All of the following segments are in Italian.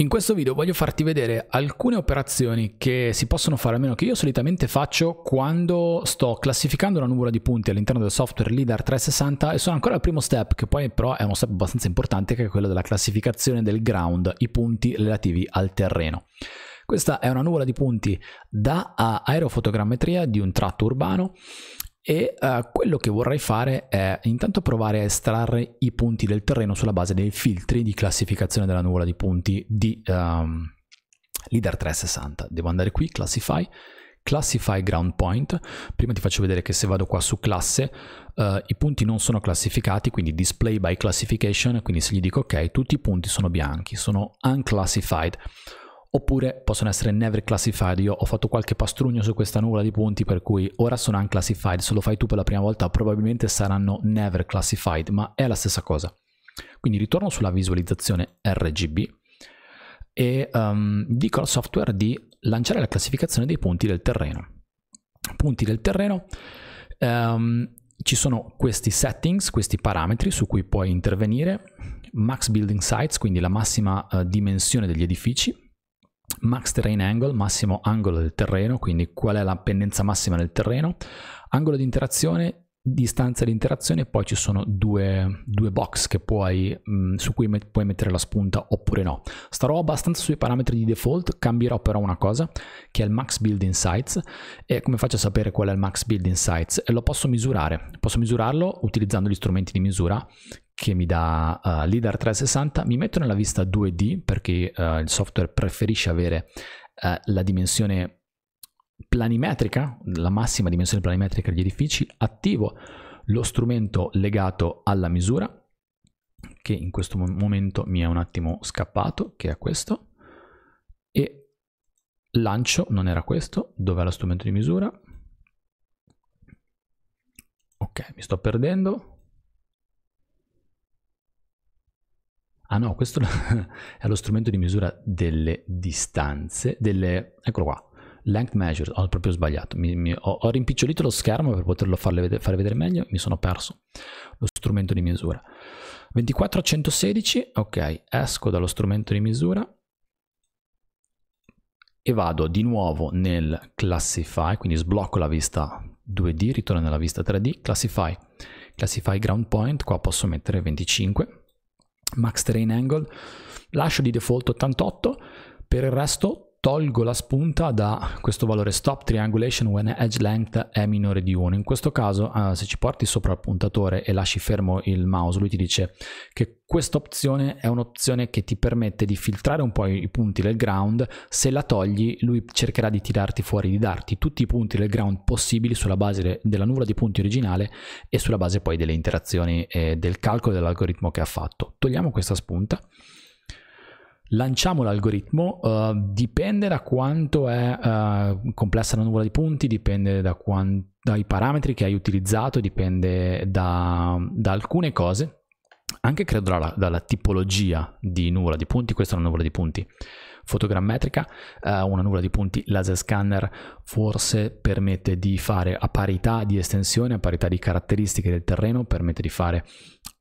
In questo video voglio farti vedere alcune operazioni che si possono fare, almeno che io solitamente faccio quando sto classificando una nuvola di punti all'interno del software LIDAR 360 e sono ancora al primo step, che poi però è uno step abbastanza importante, che è quello della classificazione del ground, i punti relativi al terreno. Questa è una nuvola di punti da aerofotogrammetria di un tratto urbano e uh, quello che vorrei fare è intanto provare a estrarre i punti del terreno sulla base dei filtri di classificazione della nuvola di punti di um, Leader 360. Devo andare qui, Classify, Classify Ground Point. Prima ti faccio vedere che se vado qua su classe uh, i punti non sono classificati, quindi Display by Classification, quindi se gli dico ok, tutti i punti sono bianchi, sono unclassified oppure possono essere never classified. Io ho fatto qualche pastrugno su questa nuvola di punti per cui ora sono unclassified, se lo fai tu per la prima volta probabilmente saranno never classified, ma è la stessa cosa. Quindi ritorno sulla visualizzazione RGB e um, dico al software di lanciare la classificazione dei punti del terreno. Punti del terreno, um, ci sono questi settings, questi parametri su cui puoi intervenire, max building sites, quindi la massima uh, dimensione degli edifici, max terrain angle, massimo angolo del terreno, quindi qual è la pendenza massima del terreno, angolo di interazione distanza di interazione poi ci sono due, due box puoi, mh, mm, su cui met- puoi mettere la spunta oppure no starò abbastanza sui parametri di default cambierò però una cosa che è il max build insights e come faccio a sapere qual è il max build insights e lo posso misurare posso misurarlo utilizzando gli strumenti di misura che mi dà uh, Leader 360 mi metto nella vista 2D perché uh, il software preferisce avere uh, la dimensione planimetrica, la massima dimensione planimetrica degli edifici, attivo lo strumento legato alla misura, che in questo momento mi è un attimo scappato, che è questo, e lancio, non era questo, dov'è lo strumento di misura? Ok, mi sto perdendo. Ah no, questo è lo strumento di misura delle distanze, delle... eccolo qua, length measure, ho proprio sbagliato, mi, mi, ho, ho, rimpicciolito lo schermo per poterlo vede, fare vedere meglio, mi sono perso lo strumento di misura. 24 116, ok, esco dallo strumento di misura e vado di nuovo nel classify, quindi sblocco la vista 2D, ritorno nella vista 3D, classify, classify ground point, qua posso mettere 25, max terrain angle, lascio di default 88, per il resto tolgo la spunta da questo valore stop triangulation when edge length è minore di 1. In questo caso eh, se ci porti sopra il puntatore e lasci fermo il mouse lui ti dice che questa opzione è un'opzione che ti permette di filtrare un po' i punti del ground, se la togli lui cercherà di tirarti fuori, di darti tutti i punti del ground possibili sulla base della nuvola di punti originale e sulla base poi delle interazioni e del calcolo dell'algoritmo che ha fatto. Togliamo questa spunta lanciamo l'algoritmo, uh, dipende da quanto è uh, complessa la nuvola di punti, dipende da quant- dai parametri che hai utilizzato, dipende da, da alcune cose, anche credo dalla, dalla, tipologia di nuvola di punti, questa è una nuvola di punti fotogrammetrica, eh, una nuvola di punti laser scanner forse permette di fare a parità di estensione, a parità di caratteristiche del terreno, permette di fare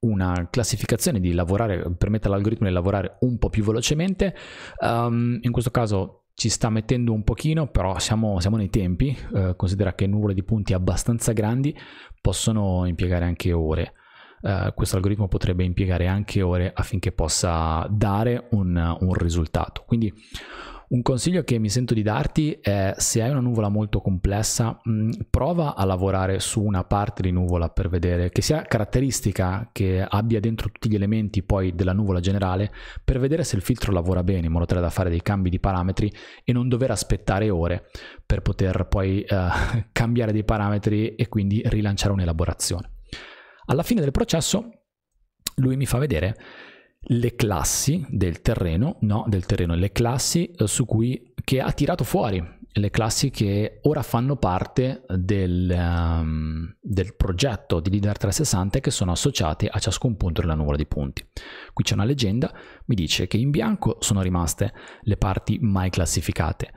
una classificazione, di lavorare, permette all'algoritmo di lavorare un po' più velocemente, um, in questo caso ci sta mettendo un pochino, però siamo, siamo nei tempi, eh, considera che nuvole di punti abbastanza grandi possono impiegare anche ore. Eh, questo algoritmo potrebbe impiegare anche ore affinché possa dare un, un risultato. Quindi un consiglio che mi sento di darti è se hai una nuvola molto complessa, mm, prova a lavorare su una parte di nuvola per vedere che sia caratteristica, che abbia dentro tutti gli elementi poi della nuvola generale, per vedere se il filtro lavora bene, in modo tale da fare dei cambi di parametri e non dover aspettare ore per poter poi eh, cambiare dei parametri e quindi rilanciare un'elaborazione. Alla fine del processo lui mi fa vedere le classi del terreno, no, del terreno, le classi eh, su cui che ha tirato fuori, le classi che ora fanno parte del, um, del progetto di Leader 360 e che sono associate a ciascun punto della nuvola di punti. Qui c'è una leggenda, mi dice che in bianco sono rimaste le parti mai classificate,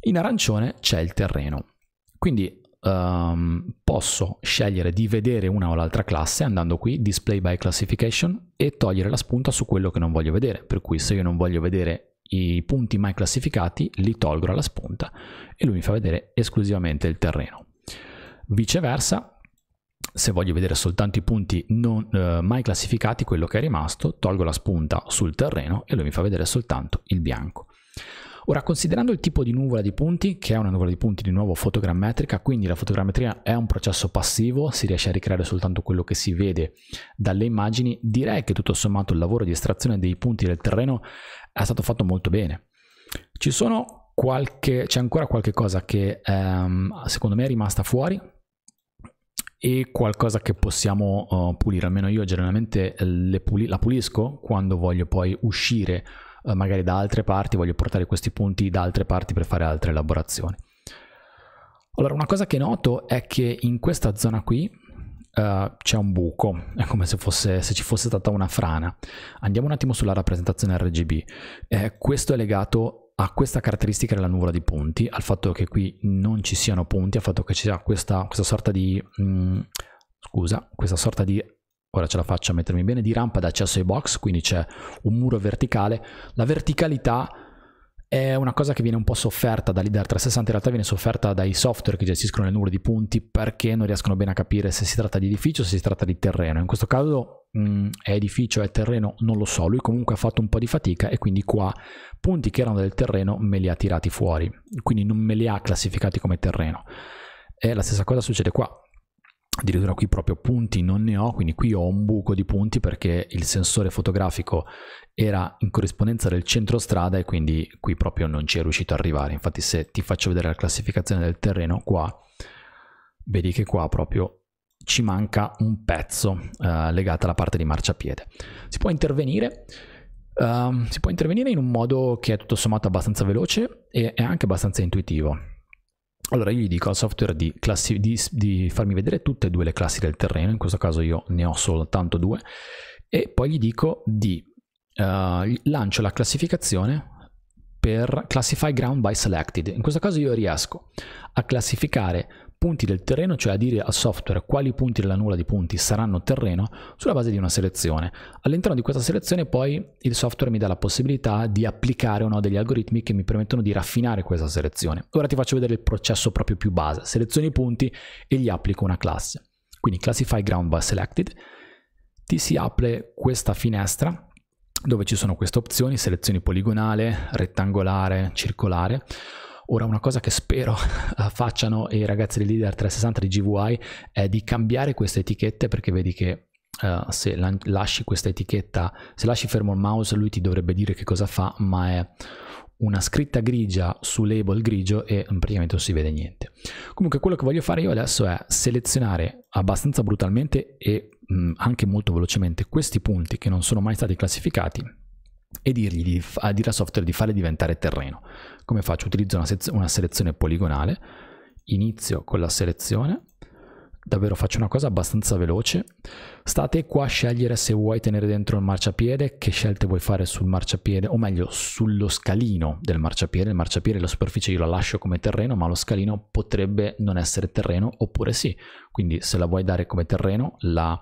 in arancione c'è il terreno. Quindi um, posso scegliere di vedere una o l'altra classe andando qui display by classification e togliere la spunta su quello che non voglio vedere per cui se io non voglio vedere i punti mai classificati li tolgo alla spunta e lui mi fa vedere esclusivamente il terreno viceversa se voglio vedere soltanto i punti non eh, mai classificati quello che è rimasto tolgo la spunta sul terreno e lui mi fa vedere soltanto il bianco Ora, considerando il tipo di nuvola di punti, che è una nuvola di punti di nuovo fotogrammetrica, quindi la fotogrammetria è un processo passivo, si riesce a ricreare soltanto quello che si vede dalle immagini, direi che tutto sommato il lavoro di estrazione dei punti del terreno è stato fatto molto bene. Ci sono qualche, c'è ancora qualche cosa che ehm, secondo me è rimasta fuori, e qualcosa che possiamo uh, pulire, almeno io generalmente eh, puli la pulisco quando voglio poi uscire eh, magari da altre parti, voglio portare questi punti da altre parti per fare altre elaborazioni. Allora, una cosa che noto è che in questa zona qui eh, c'è un buco, è come se, fosse, se, ci fosse stata una frana. Andiamo un attimo sulla rappresentazione RGB. Eh, questo è legato a questa caratteristica della nuvola di punti, al fatto che qui non ci siano punti, al fatto che ci sia questa, questa sorta di... Mh, mm, scusa, questa sorta di ora ce la faccio a mettermi bene, di rampa d'accesso ai box, quindi c'è un muro verticale. La verticalità è una cosa che viene un po' sofferta da Lidar 360, in realtà viene sofferta dai software che gestiscono il numero di punti perché non riescono bene a capire se si tratta di edificio o se si tratta di terreno. In questo caso mh, mm, è edificio, è terreno, non lo so, lui comunque ha fatto un po' di fatica e quindi qua punti che erano del terreno me li ha tirati fuori, quindi non me li ha classificati come terreno. E la stessa cosa succede qua, addirittura qui proprio punti non ne ho, quindi qui ho un buco di punti perché il sensore fotografico era in corrispondenza del centro strada e quindi qui proprio non ci è riuscito ad arrivare. Infatti se ti faccio vedere la classificazione del terreno qua, vedi che qua proprio ci manca un pezzo eh, legato alla parte di marciapiede. Si può intervenire. Eh, si può intervenire in un modo che è tutto sommato abbastanza veloce e anche abbastanza intuitivo. Allora io gli dico al software di, classi- di, di farmi vedere tutte e due le classi del terreno, in questo caso io ne ho soltanto due, e poi gli dico di Uh, lancio la classificazione per classify ground by selected. In questo caso io riesco a classificare punti del terreno, cioè a dire al software quali punti della nulla di punti saranno terreno sulla base di una selezione. All'interno di questa selezione poi il software mi dà la possibilità di applicare o no degli algoritmi che mi permettono di raffinare questa selezione. Ora ti faccio vedere il processo proprio più base. Seleziono i punti e gli applico una classe. Quindi classify ground by selected. Ti si apre questa finestra dove ci sono queste opzioni, selezioni poligonale, rettangolare, circolare. Ora, una cosa che spero facciano i ragazzi di Leader 360 di GVI è di cambiare queste etichette perché vedi che Uh, se lasci questa etichetta, se lasci fermo il mouse, lui ti dovrebbe dire che cosa fa, ma è una scritta grigia su label grigio e praticamente non si vede niente. Comunque quello che voglio fare io adesso è selezionare abbastanza brutalmente e mh, mm, anche molto velocemente questi punti che non sono mai stati classificati e dirgli di, ah, a dire al software di farle diventare terreno. Come faccio? Utilizzo una, una selezione poligonale, inizio con la selezione, davvero faccio una cosa abbastanza veloce. State qua a scegliere se vuoi tenere dentro il marciapiede, che scelte vuoi fare sul marciapiede, o meglio sullo scalino del marciapiede. Il marciapiede, la superficie io la lascio come terreno, ma lo scalino potrebbe non essere terreno oppure sì. Quindi se la vuoi dare come terreno, la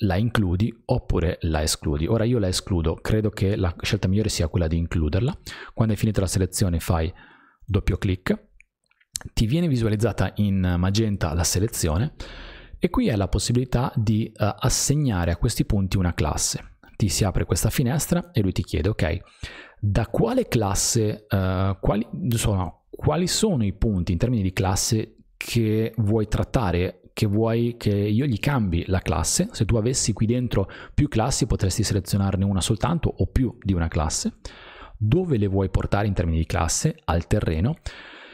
la includi oppure la escludi. Ora io la escludo, credo che la scelta migliore sia quella di includerla. Quando hai finita la selezione fai doppio clic, ti viene visualizzata in magenta la selezione e qui hai la possibilità di uh, assegnare a questi punti una classe. Ti si apre questa finestra e lui ti chiede, ok, da quale classe, uh, quali, sono, quali sono i punti in termini di classe che vuoi trattare che vuoi che io gli cambi la classe, se tu avessi qui dentro più classi potresti selezionarne una soltanto o più di una classe, dove le vuoi portare in termini di classe, al terreno,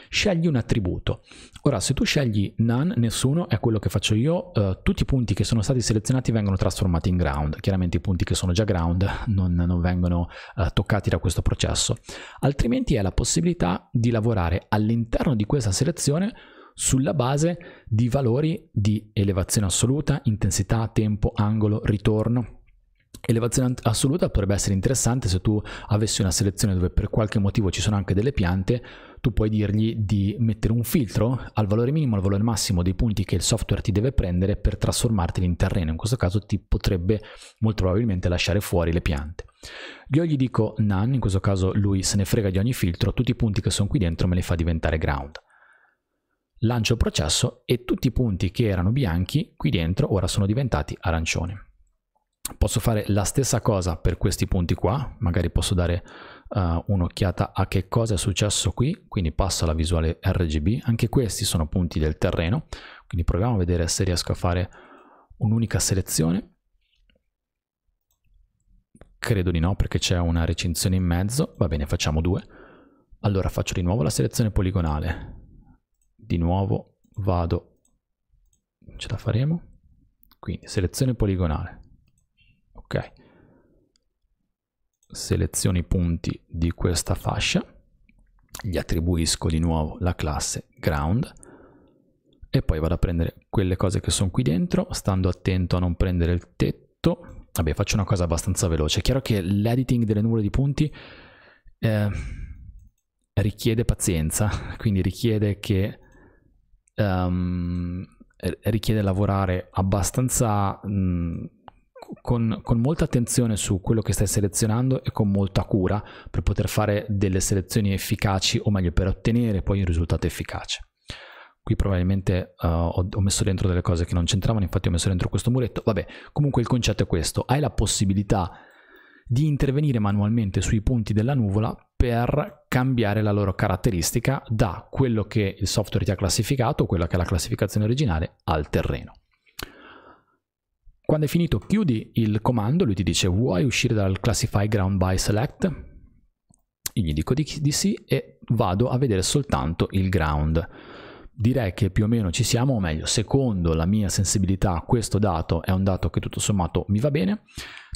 scegli un attributo. Ora, se tu scegli none, nessuno, è quello che faccio io, eh, tutti i punti che sono stati selezionati vengono trasformati in ground, chiaramente i punti che sono già ground non, non vengono eh, toccati da questo processo, altrimenti è la possibilità di lavorare all'interno di questa selezione sulla base di valori di elevazione assoluta, intensità, tempo, angolo, ritorno. Elevazione assoluta potrebbe essere interessante se tu avessi una selezione dove per qualche motivo ci sono anche delle piante, tu puoi dirgli di mettere un filtro al valore minimo, al valore massimo dei punti che il software ti deve prendere per trasformarteli in terreno. In questo caso ti potrebbe molto probabilmente lasciare fuori le piante. Io gli dico none, in questo caso lui se ne frega di ogni filtro, tutti i punti che sono qui dentro me li fa diventare ground lancio il processo e tutti i punti che erano bianchi qui dentro ora sono diventati arancioni. Posso fare la stessa cosa per questi punti qua, magari posso dare uh, un'occhiata a che cosa è successo qui, quindi passo alla visuale RGB, anche questi sono punti del terreno, quindi proviamo a vedere se riesco a fare un'unica selezione. Credo di no perché c'è una recinzione in mezzo, va bene facciamo due. Allora faccio di nuovo la selezione poligonale, di nuovo vado, ce la faremo, quindi selezione poligonale, ok, seleziono i punti di questa fascia, gli attribuisco di nuovo la classe ground e poi vado a prendere quelle cose che sono qui dentro, stando attento a non prendere il tetto, vabbè faccio una cosa abbastanza veloce, è chiaro che l'editing delle nuvole di punti eh, richiede pazienza, quindi richiede che um, richiede lavorare abbastanza mh, con, con, molta attenzione su quello che stai selezionando e con molta cura per poter fare delle selezioni efficaci o meglio per ottenere poi un risultato efficace. Qui probabilmente uh, ho, ho messo dentro delle cose che non c'entravano, infatti ho messo dentro questo muretto. Vabbè, comunque il concetto è questo, hai la possibilità di intervenire manualmente sui punti della nuvola per cambiare la loro caratteristica da quello che il software ti ha classificato, quella che è la classificazione originale, al terreno. Quando è finito chiudi il comando, lui ti dice vuoi uscire dal classify ground by select? Io gli dico di, di sì e vado a vedere soltanto il ground. Direi che più o meno ci siamo, o meglio, secondo la mia sensibilità questo dato è un dato che tutto sommato mi va bene.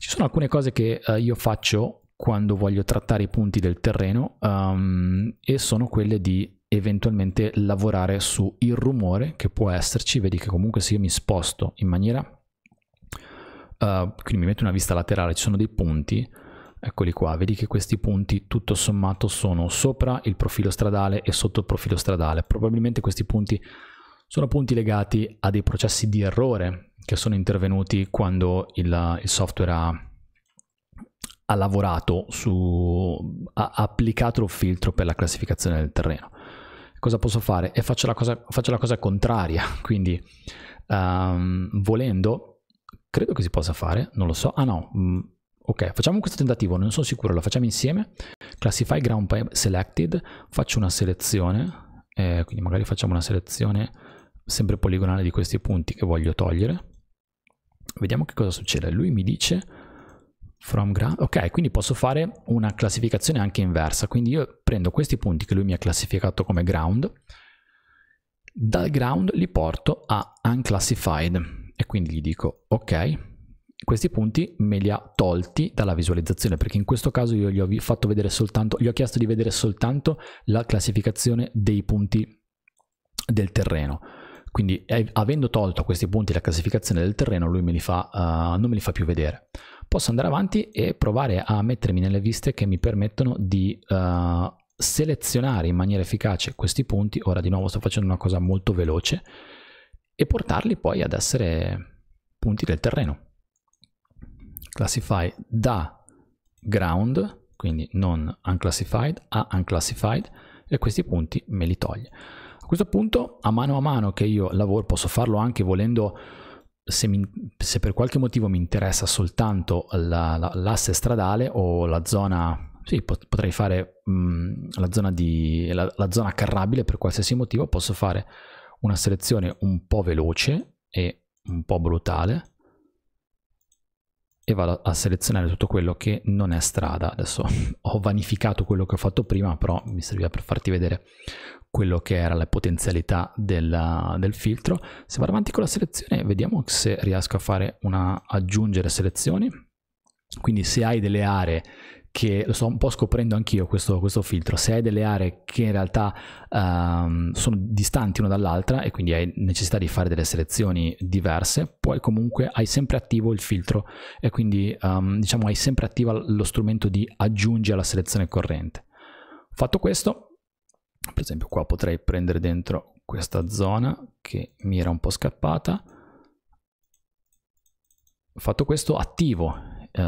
Ci sono alcune cose che eh, io faccio quando voglio trattare i punti del terreno um, e sono quelle di eventualmente lavorare sul rumore che può esserci, vedi che comunque se io mi sposto in maniera, uh, quindi mi metto una vista laterale, ci sono dei punti, eccoli qua, vedi che questi punti tutto sommato sono sopra il profilo stradale e sotto il profilo stradale, probabilmente questi punti sono punti legati a dei processi di errore che sono intervenuti quando il, il software ha, ha lavorato su, ha applicato un filtro per la classificazione del terreno. Cosa posso fare? E faccio la cosa, faccio la cosa contraria, quindi um, volendo, credo che si possa fare, non lo so, ah no, mm, ok, facciamo questo tentativo, non sono sicuro, lo facciamo insieme, classify ground selected, faccio una selezione, eh, quindi magari facciamo una selezione sempre poligonale di questi punti che voglio togliere. Vediamo che cosa succede. Lui mi dice from ground. Ok, quindi posso fare una classificazione anche inversa. Quindi io prendo questi punti che lui mi ha classificato come ground, dal ground li porto a unclassified e quindi gli dico ok, questi punti me li ha tolti dalla visualizzazione perché in questo caso io gli ho fatto vedere soltanto, gli ho chiesto di vedere soltanto la classificazione dei punti del terreno. Quindi eh, avendo tolto a questi punti la classificazione del terreno, lui me fa, uh, non me li fa più vedere. Posso andare avanti e provare a mettermi nelle viste che mi permettono di uh, selezionare in maniera efficace questi punti. Ora di nuovo sto facendo una cosa molto veloce e portarli poi ad essere punti del terreno. Classify da ground, quindi non unclassified, a unclassified e questi punti me li toglie questo punto, a mano a mano che io lavoro, posso farlo anche volendo, se, mi, se per qualche motivo mi interessa soltanto la, la, l'asse stradale o la zona sì, potrei fare mh, mm, la, zona di, la, la, zona carrabile per qualsiasi motivo, posso fare una selezione un po' veloce e un po' brutale e vado a selezionare tutto quello che non è strada. Adesso ho vanificato quello che ho fatto prima, però mi serviva per farti vedere quello che era la potenzialità della, del filtro. Se vado avanti con la selezione, vediamo se riesco a fare una aggiungere selezioni. Quindi se hai delle aree che lo sto un po' scoprendo anch'io questo, questo, filtro, se hai delle aree che in realtà um, sono distanti una dall'altra e quindi hai necessità di fare delle selezioni diverse, poi comunque hai sempre attivo il filtro e quindi um, diciamo hai sempre attivo lo strumento di aggiungi alla selezione corrente. Fatto questo, per esempio qua potrei prendere dentro questa zona che mi era un po' scappata fatto questo attivo eh,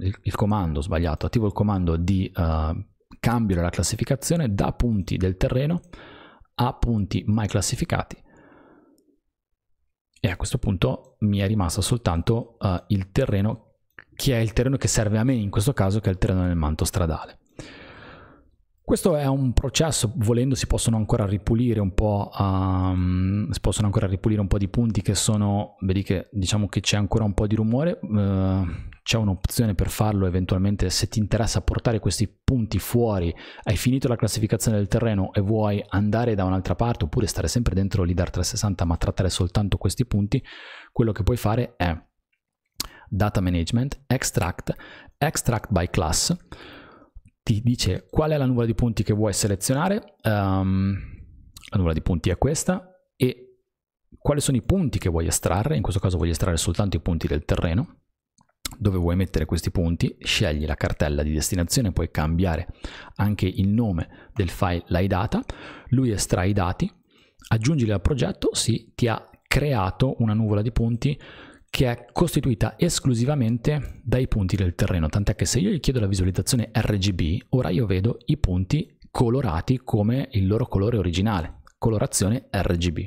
il, il, comando sbagliato attivo il comando di eh, cambio della classificazione da punti del terreno a punti mai classificati e a questo punto mi è rimasto soltanto eh, il terreno che è il terreno che serve a me in questo caso che è il terreno del manto stradale questo è un processo, volendo si possono ancora ripulire un po', um, si possono ancora ripulire un po' di punti che sono, vedi che diciamo che c'è ancora un po' di rumore, uh, c'è un'opzione per farlo eventualmente se ti interessa portare questi punti fuori, hai finito la classificazione del terreno e vuoi andare da un'altra parte oppure stare sempre dentro l'IDAR 360 ma trattare soltanto questi punti, quello che puoi fare è data management, extract, extract by class, ti dice qual è la nuvola di punti che vuoi selezionare, um, la nuvola di punti è questa, e quali sono i punti che vuoi estrarre, in questo caso voglio estrarre soltanto i punti del terreno, dove vuoi mettere questi punti, scegli la cartella di destinazione, puoi cambiare anche il nome del file l'idata, lui estrae i dati, aggiungili al progetto, sì, ti ha creato una nuvola di punti che è costituita esclusivamente dai punti del terreno, tant'è che se io gli chiedo la visualizzazione RGB, ora io vedo i punti colorati come il loro colore originale, colorazione RGB.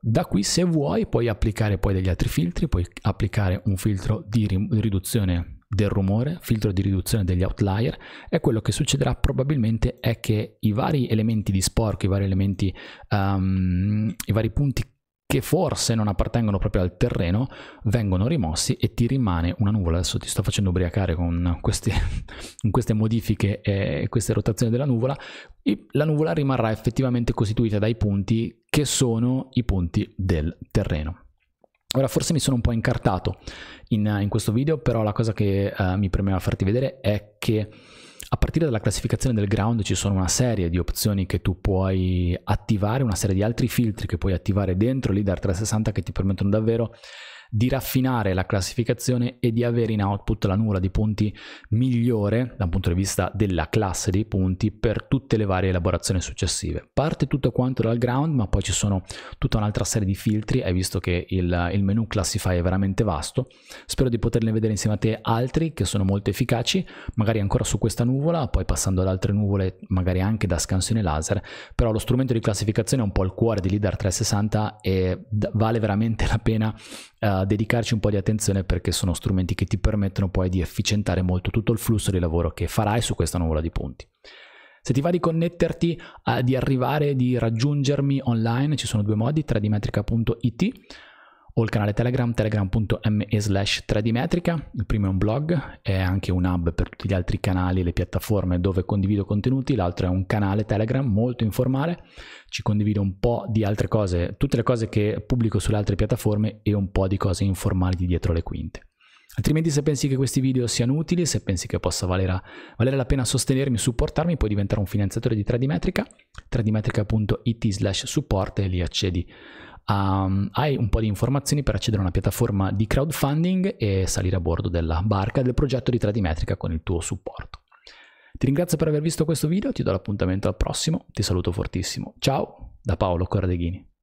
Da qui se vuoi puoi applicare poi degli altri filtri, puoi applicare un filtro di riduzione del rumore, filtro di riduzione degli outlier e quello che succederà probabilmente è che i vari elementi di sporco, i vari elementi, um, i vari punti che forse non appartengono proprio al terreno, vengono rimossi e ti rimane una nuvola. Adesso ti sto facendo ubriacare con queste, con queste modifiche e queste rotazioni della nuvola. e La nuvola rimarrà effettivamente costituita dai punti che sono i punti del terreno. Ora forse mi sono un po' incartato in, in questo video, però la cosa che uh, mi premeva farti vedere è che a partire dalla classificazione del ground ci sono una serie di opzioni che tu puoi attivare, una serie di altri filtri che puoi attivare dentro l'IDAR 360 che ti permettono davvero di raffinare la classificazione e di avere in output la nuvola di punti migliore dal punto di vista della classe dei punti per tutte le varie elaborazioni successive. Parte tutto quanto dal ground, ma poi ci sono tutta un'altra serie di filtri, hai visto che il, il menu classify è veramente vasto, spero di poterne vedere insieme a te altri che sono molto efficaci, magari ancora su questa nuvola, poi passando ad altre nuvole, magari anche da scansione laser, però lo strumento di classificazione è un po' il cuore di LIDAR 360 e vale veramente la pena eh, dedicarci un po' di attenzione perché sono strumenti che ti permettono poi di efficientare molto tutto il flusso di lavoro che farai su questa nuvola di punti. Se ti va di connetterti, di arrivare, di raggiungermi online, ci sono due modi, tradimetrica.it ho il canale Telegram, telegram.me slash 3dmetrica, il primo è un blog, è anche un hub per tutti gli altri canali e le piattaforme dove condivido contenuti, l'altro è un canale Telegram molto informale, ci condivido un po' di altre cose, tutte le cose che pubblico sulle altre piattaforme e un po' di cose informali di dietro le quinte. Altrimenti se pensi che questi video siano utili, se pensi che possa valere, valere la pena sostenermi, supportarmi, puoi diventare un finanziatore di 3dmetrica, 3dmetrica.it slash support e li accedi um, hai un po' di informazioni per accedere a una piattaforma di crowdfunding e salire a bordo della barca del progetto di Tradimetrica con il tuo supporto. Ti ringrazio per aver visto questo video, ti do l'appuntamento al prossimo, ti saluto fortissimo. Ciao da Paolo Corradeghini.